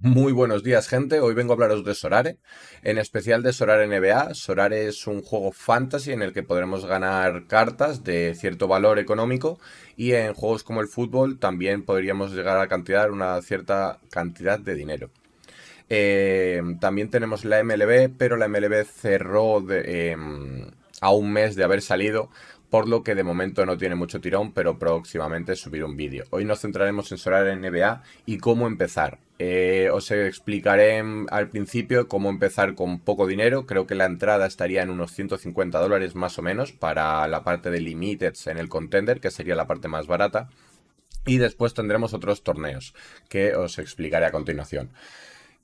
Muy buenos días, gente. Hoy vengo a hablaros de Sorare, en especial de Sorare NBA. Sorare es un juego fantasy en el que podremos ganar cartas de cierto valor económico y en juegos como el fútbol también podríamos llegar a cantidad, una cierta cantidad de dinero. Eh, también tenemos la MLB, pero la MLB cerró em, a un mes de haber salido, por lo que de momento no tiene mucho tirón, pero próximamente subiré un vídeo. Hoy nos centraremos en Sorare NBA y cómo empezar. Eh, os explicaré mm, al principio cómo empezar con poco dinero. Creo que la entrada estaría en unos 150 dólares más o menos para la parte de Limiteds en el Contender, que sería la parte más barata. Y después tendremos otros torneos que os explicaré a continuación.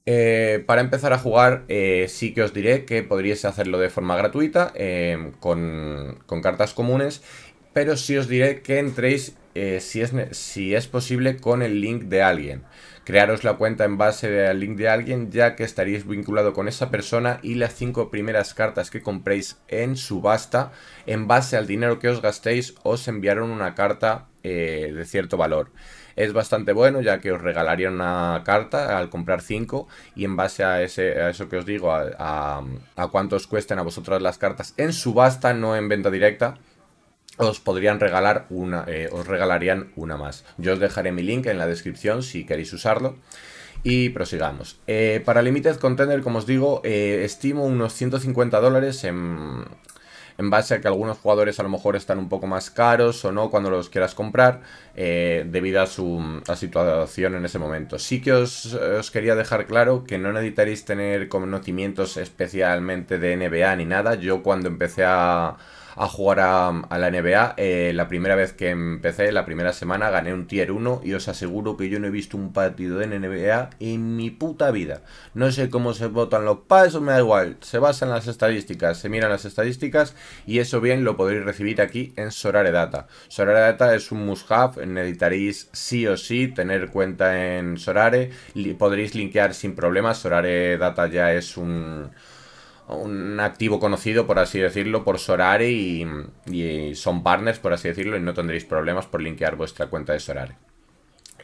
Eh, para empezar a jugar, eh, sí que os diré que podríais hacerlo de forma gratuita em, con, cartas comunes pero sí os diré que entréis si, es, posible con el link de alguien crearos la cuenta en base al link de alguien ya que estaríais vinculado con esa persona y las cinco primeras cartas que compréis en subasta en base al dinero que os gastéis os enviaron una carta eh, de cierto valor. Es bastante bueno ya que os regalarían una carta al comprar 5 y en base a, eso que os digo, a, a cuánto os a vosotras las cartas en subasta, no en venta directa, os podrían regalar una, eh, os regalarían una más. Yo os dejaré mi link en la descripción si queréis usarlo. Y prosigamos. Eh, para Limited Contender, como os digo, eh, estimo unos 150 dólares en, base a que algunos jugadores a lo mejor están un poco más caros o no cuando los quieras comprar debido a su situación en ese momento. Sí que os, quería dejar claro que no necesitaréis tener conocimientos especialmente de NBA ni nada. Yo cuando empecé a, a jugar a, la NBA. Eh, la primera vez que empecé, la primera semana, gané un tier 1 y os aseguro que yo no he visto un partido de NBA en mi puta vida. No sé cómo se votan los pasos, me da igual. Se basan las estadísticas, se miran las estadísticas y eso bien lo podréis recibir aquí en Sorare Data. Sorare Data es un must-have, necesitaréis sí o sí tener cuenta en Sorare, podréis linkear sin problemas, Sorare Data ya es un un activo conocido, por así decirlo, por Sorare y, son partners, por así decirlo, y no tendréis problemas por linkear vuestra cuenta de Sorare.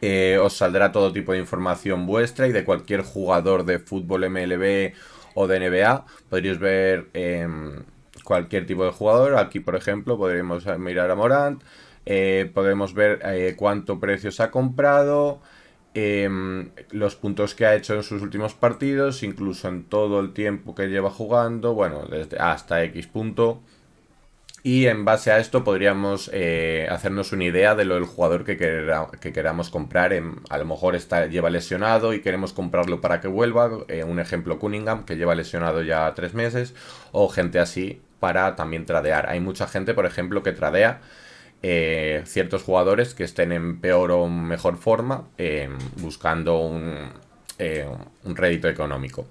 Eh, os saldrá todo tipo de información vuestra y de cualquier jugador de fútbol MLB o de NBA. podríais ver em, cualquier tipo de jugador. Aquí, por ejemplo, podríamos mirar a Morant. Eh, podemos ver eh, cuánto precio se ha comprado. Em, los puntos que ha hecho en sus últimos partidos, incluso en todo el tiempo que lleva jugando, bueno, desde hasta X punto. Y en base a esto podríamos eh, hacernos una idea de lo del jugador que, que queramos comprar. Em, a lo mejor está, lleva lesionado y queremos comprarlo para que vuelva. Eh, un ejemplo, Cunningham, que lleva lesionado ya tres meses. O gente así para también tradear. Hay mucha gente, por ejemplo, que tradea eh, ciertos jugadores que estén en peor o mejor forma eh, buscando un, eh, un rédito económico.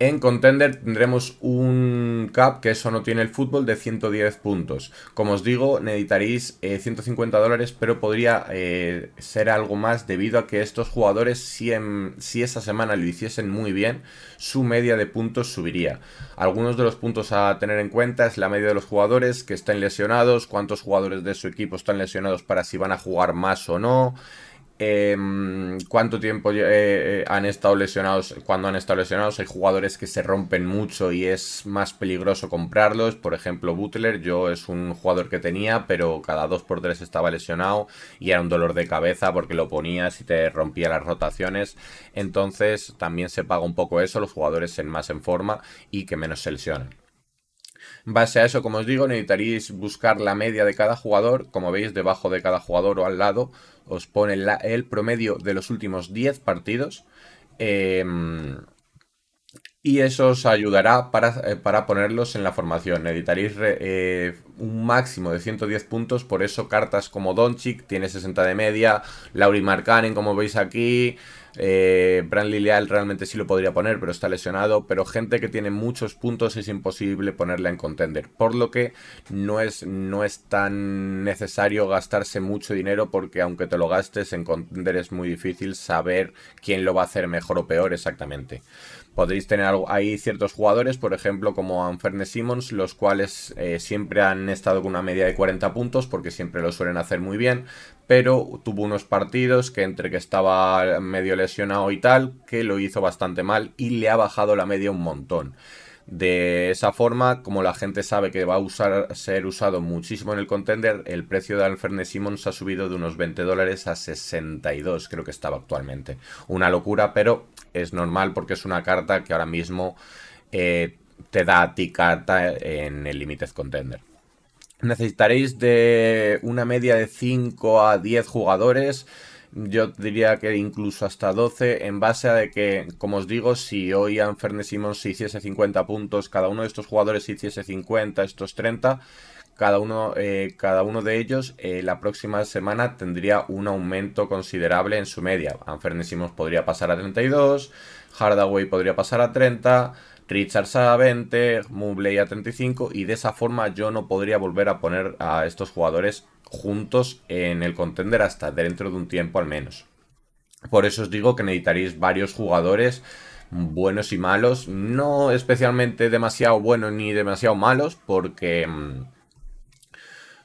En Contender tendremos un cap que eso no tiene el fútbol de 110 puntos. Como os digo, necesitaréis 150 eh, dólares, pero podría eh, ser algo más debido a que estos jugadores, si, si esa semana lo hiciesen muy bien, su media de puntos subiría. Algunos de los puntos a tener en cuenta es la media de los jugadores que estén lesionados, cuántos jugadores de su equipo están lesionados para si van a jugar más o no. Em, cuánto tiempo eh, eh, han estado lesionados, cuando han estado lesionados. Hay jugadores que se rompen mucho y es más peligroso comprarlos. Por ejemplo, Butler, yo es un jugador que tenía, pero cada 2x3 estaba lesionado y era un dolor de cabeza porque lo ponías y te rompía las rotaciones. Entonces también se paga un poco eso, los jugadores en más en forma y que menos se lesionan. En base a eso, como os digo, necesitaréis buscar la media de cada jugador. Como veis, debajo de cada jugador o al lado os pone el promedio de los últimos 10 partidos. Eh, y eso os ayudará para, eh, ponerlos en la formación. Necesitaréis eh, un máximo de 110 puntos, por eso cartas como Donchik tiene 60 de media, Lauri Markkanen como veis aquí, eh, Brand Lilial realmente sí lo podría poner, pero está lesionado, pero gente que tiene muchos puntos es imposible ponerla en contender, por lo que no es, no es tan necesario gastarse mucho dinero porque aunque te lo gastes en contender es muy difícil saber quién lo va a hacer mejor o peor exactamente. Podéis tener algo, hay ciertos jugadores, por ejemplo, como Anferne Simmons, los cuales eh, siempre han estado con una media de 40 puntos, porque siempre lo suelen hacer muy bien, pero tuvo unos partidos que entre que estaba medio lesionado y tal, que lo hizo bastante mal y le ha bajado la media un montón. De esa forma, como la gente sabe que va a usar, ser usado muchísimo en el contender, el precio de Anferne Simmons ha subido de unos 20 dólares a 62, creo que estaba actualmente. Una locura, pero es normal porque es una carta que ahora mismo eh, te da a ti carta en el Limited Contender. Necesitaréis de una media de 5 a 10 jugadores yo diría que incluso hasta 12, en base a que, como os digo, si hoy Anferne hiciese 50 puntos, cada uno de estos jugadores hiciese 50, estos 30, cada uno, eh, cada uno de ellos eh, la próxima semana tendría un aumento considerable en su media. Anferne podría pasar a 32, Hardaway podría pasar a 30, Richards a 20, a 35 y de esa forma yo no podría volver a poner a estos jugadores juntos en el contender hasta dentro de un tiempo al menos. Por eso os digo que necesitaréis varios jugadores buenos y malos, no especialmente demasiado buenos ni demasiado malos porque mm,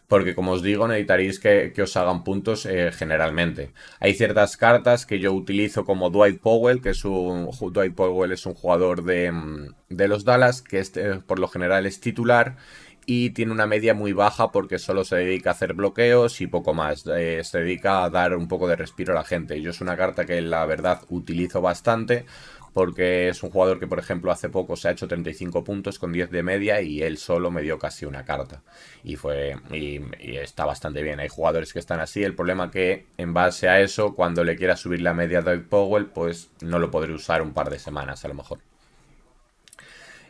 porque como os digo necesitaréis que, os hagan puntos eh, generalmente. Hay ciertas cartas que yo utilizo como Dwight Powell, que es un, Dwight Powell es un jugador de, mm, los Dallas, que este, por lo general es titular y tiene una media muy baja porque solo se dedica a hacer bloqueos y poco más. Eh, se dedica a dar un poco de respiro a la gente. Yo es una carta que la verdad utilizo bastante porque es un jugador que por ejemplo hace poco se ha hecho 35 puntos con 10 de media y él solo me dio casi una carta. Y fue y, está bastante bien. Hay jugadores que están así. El problema que en base a eso cuando le quiera subir la media de Powell pues no lo podré usar un par de semanas a lo mejor.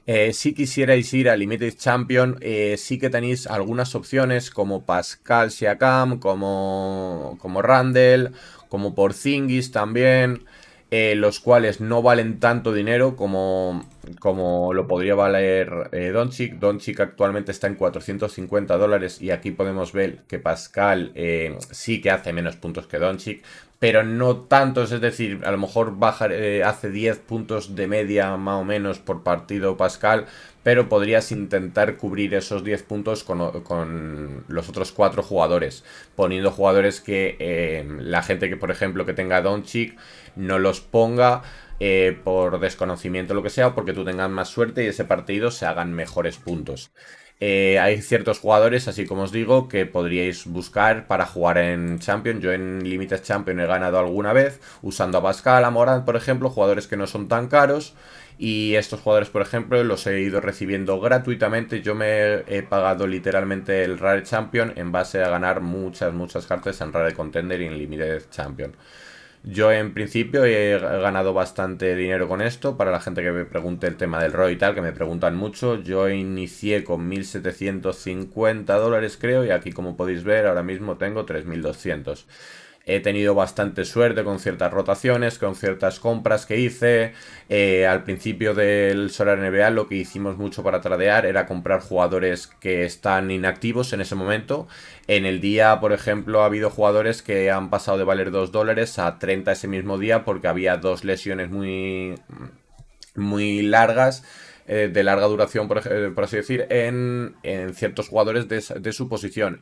Eh, si quisierais ir a Limited Champion, eh, sí que tenéis algunas opciones como Pascal Siakam, como, como Randall, como Porzingis también, eh, los cuales no valen tanto dinero como como lo podría valer Donchik, eh, Donchik actualmente está en 450 dólares y aquí podemos ver que Pascal eh, sí que hace menos puntos que Donchik, pero no tantos, es decir, a lo mejor baja, eh, hace 10 puntos de media más o menos por partido Pascal, pero podrías intentar cubrir esos 10 puntos con, los otros 4 jugadores, poniendo jugadores que eh, la gente que, por ejemplo, que tenga Doncic no los ponga. Eh, por desconocimiento o lo que sea, porque tú tengas más suerte y ese partido se hagan mejores puntos. Eh, hay ciertos jugadores, así como os digo, que podríais buscar para jugar en Champions. Yo en Limited Champions he ganado alguna vez, usando a Pascal, a Morant, por ejemplo, jugadores que no son tan caros y estos jugadores, por ejemplo, los he ido recibiendo gratuitamente. Yo me he pagado literalmente el Rare Champion en base a ganar muchas, muchas cartas en Rare Contender y en Limited Champion. Yo en principio he ganado bastante dinero con esto. Para la gente que me pregunte el tema del ROI y tal, que me preguntan mucho, yo inicié con 1.750 dólares creo y aquí como podéis ver ahora mismo tengo 3.200 he tenido bastante suerte con ciertas rotaciones, con ciertas compras que hice. Eh, al principio del Solar NBA lo que hicimos mucho para tradear era comprar jugadores que están inactivos en ese momento. En el día, por ejemplo, ha habido jugadores que han pasado de valer 2 dólares a 30 ese mismo día porque había dos lesiones muy, muy largas eh, de larga duración, por, eh, así decir, en, ciertos jugadores de, de, su posición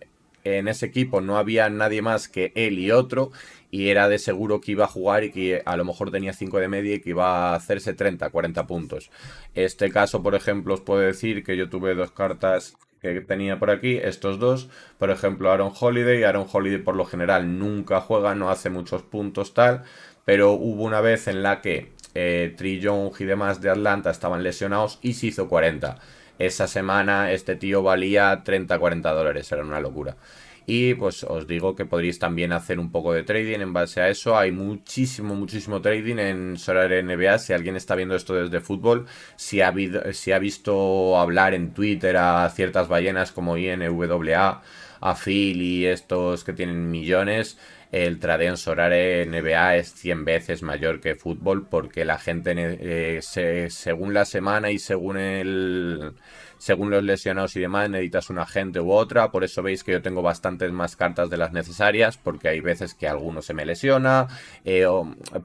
en ese equipo no había nadie más que él y otro, y era de seguro que iba a jugar y que a lo mejor tenía 5 de media y que iba a hacerse 30, 40 puntos. Este caso, por ejemplo, os puedo decir que yo tuve dos cartas que tenía por aquí, estos dos, por ejemplo, Aaron Holiday, Aaron Holiday por lo general nunca juega, no hace muchos puntos tal, pero hubo una vez en la que eh, y demás de Atlanta estaban lesionados y se hizo 40 esa semana este tío valía 30-40 dólares, era una locura. Y pues os digo que podréis también hacer un poco de trading en base a eso. Hay muchísimo, muchísimo trading en Solar NBA. Si alguien está viendo esto desde fútbol, si ha, si ha visto hablar en Twitter a ciertas ballenas como INWA, a Phil y estos que tienen millones, el tradenso Sorare NBA es 100 veces mayor que fútbol porque la gente, eh, se, según la semana y según el según los lesionados y demás, necesitas una gente u otra. Por eso veis que yo tengo bastantes más cartas de las necesarias, porque hay veces que alguno se me lesiona. Eh,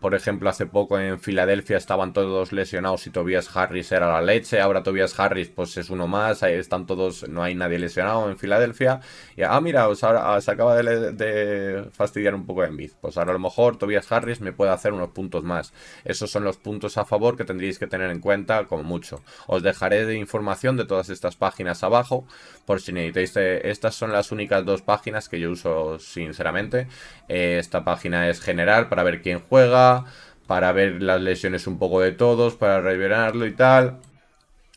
por ejemplo, hace poco en Filadelfia estaban todos lesionados y Tobias Harris era la leche. Ahora Tobias Harris pues es uno más, ahí están todos, no hay nadie lesionado en Filadelfia. Y, ah, mira, os se acaba de, fastidiar un poco en biz Pues ahora a lo mejor Tobias Harris me puede hacer unos puntos más. Esos son los puntos a favor que tendríais que tener en cuenta, como mucho. Os dejaré de información de todas estas páginas abajo por si necesitáis. Eh, estas son las únicas dos páginas que yo uso sinceramente. Eh, esta página es general para ver quién juega, para ver las lesiones un poco de todos, para revelarlo y tal.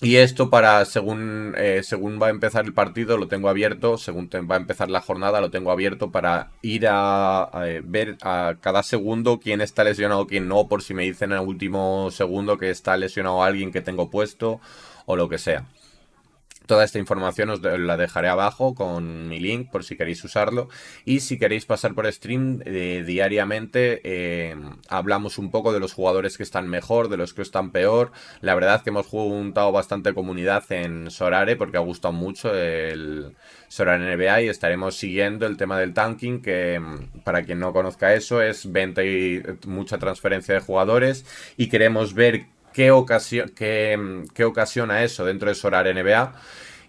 Y esto para según, eh, según va a empezar el partido lo tengo abierto, según va a empezar la jornada lo tengo abierto para ir a, ver a cada segundo quién está lesionado, quién no, por si me dicen en el último segundo que está lesionado alguien que tengo puesto o lo que sea. Toda esta información os la dejaré abajo con mi link por si queréis usarlo. Y si queréis pasar por stream eh, diariamente, eh, hablamos un poco de los jugadores que están mejor, de los que están peor. La verdad que hemos juntado bastante comunidad en Sorare porque ha gustado mucho el Sorare NBA y estaremos siguiendo el tema del tanking, que mm, para quien no conozca eso es venta y eh, mucha transferencia de jugadores. Y queremos ver qué, ocasión, mm, ocasiona eso dentro de horario NBA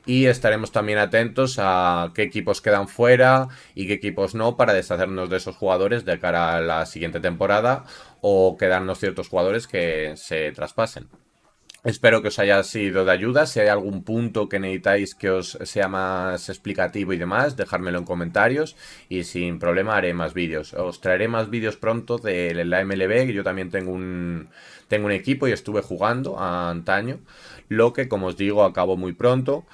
y estaremos también atentos a qué equipos quedan fuera y qué equipos no para deshacernos de esos jugadores de cara a la siguiente temporada o quedarnos ciertos jugadores que se traspasen. Espero que os haya sido de ayuda. Si hay algún punto que necesitáis que os sea más explicativo y demás, dejármelo en comentarios y sin problema haré más vídeos. Os traeré más vídeos pronto del la MLB, yo también tengo un, tengo un equipo y estuve jugando a antaño, lo que como os digo acabo muy pronto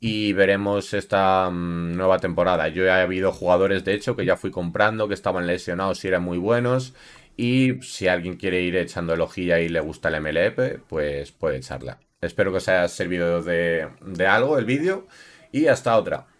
y veremos esta mm, nueva temporada. Yo he habido jugadores, de hecho, que ya fui comprando, que estaban lesionados y eran muy buenos y si alguien quiere ir echando el y le gusta el MLEP pues puede echarla. Espero que os haya servido de, de algo el vídeo y hasta otra.